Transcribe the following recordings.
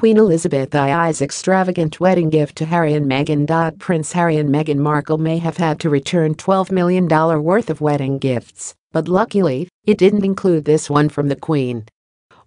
Queen Elizabeth II's extravagant wedding gift to Harry and Meghan. Prince Harry and Meghan Markle may have had to return $12 million worth of wedding gifts, but luckily, it didn't include this one from the Queen.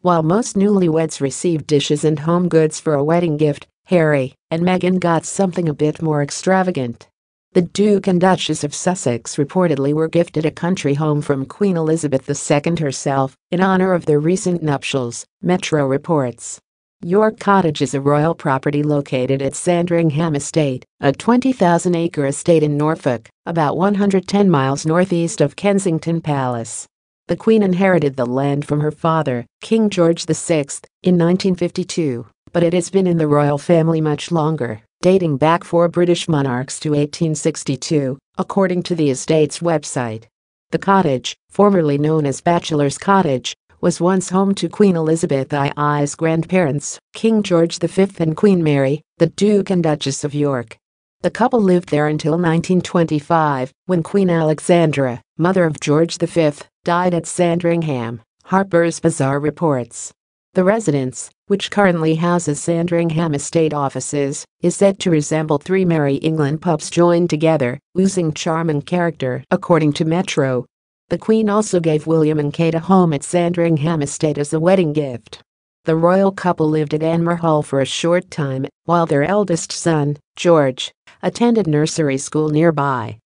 While most newlyweds received dishes and home goods for a wedding gift, Harry and Meghan got something a bit more extravagant. The Duke and Duchess of Sussex reportedly were gifted a country home from Queen Elizabeth II herself in honor of their recent nuptials, Metro reports. York Cottage is a royal property located at Sandringham Estate, a 20,000-acre estate in Norfolk, about 110 miles northeast of Kensington Palace. The Queen inherited the land from her father, King George VI, in 1952, but it has been in the royal family much longer, dating back four British monarchs to 1862, according to the estate's website. The cottage, formerly known as Bachelor's Cottage, was once home to Queen Elizabeth II's grandparents, King George V and Queen Mary, the Duke and Duchess of York. The couple lived there until 1925, when Queen Alexandra, mother of George V, died at Sandringham, Harper's Bazaar reports. The residence, which currently houses Sandringham Estate offices, is said to resemble three Merry England pubs joined together, oozing charm and character, according to Metro. The Queen also gave William and Kate a home at Sandringham Estate as a wedding gift. The royal couple lived at Anmer Hall for a short time, while their eldest son, George, attended nursery school nearby.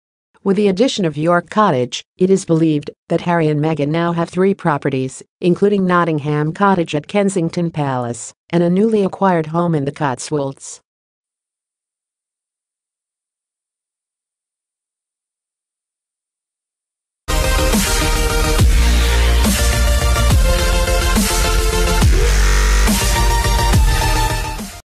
With the addition of York Cottage, it is believed that Harry and Meghan now have three properties, including Nottingham Cottage at Kensington Palace and a newly acquired home in the Cotswolds.